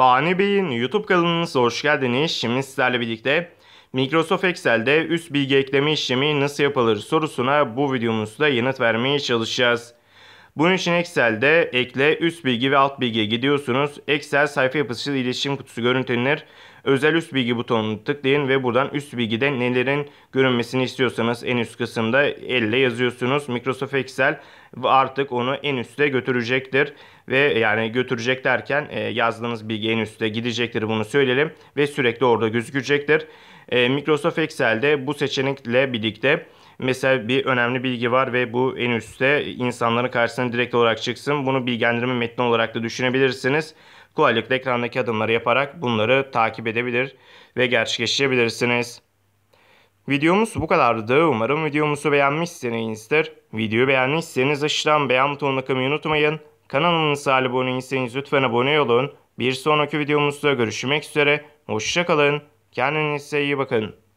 Fani Bey'in YouTube kanalınıza hoş geldiniz. Şimdi sizlerle birlikte Microsoft Excel'de üst bilgi ekleme işlemi nasıl yapılır sorusuna bu videomuzda yanıt vermeye çalışacağız. Bunun için Excel'de ekle, üst bilgi ve alt bilgiye gidiyorsunuz. Excel sayfa yapısı iletişim kutusu görüntülenir. Özel üst bilgi butonunu tıklayın ve buradan üst bilgide nelerin görünmesini istiyorsanız en üst kısımda elle yazıyorsunuz. Microsoft Excel artık onu en üste götürecektir. Ve yani götürecek derken e, yazdığınız bilgi en üste gidecektir bunu söyleyelim. Ve sürekli orada gözükecektir. E, Microsoft Excel'de bu seçenekle birlikte Mesela bir önemli bilgi var ve bu en üstte insanların karşısına direkt olarak çıksın. Bunu bilgilendirme metni olarak da düşünebilirsiniz. Kolaylıkla ekrandaki adımları yaparak bunları takip edebilir ve gerçekleştirebilirsiniz. Videomuz bu kadardı. Umarım videomuzu beğenmişsinizdir. Videoyu beğenmişseniz aşağıdan beğen butonuna kılmayı unutmayın. Kanalımıza abone değilseniz lütfen abone olun. Bir sonraki videomuzda görüşmek üzere. Hoşçakalın. Kendinize iyi bakın.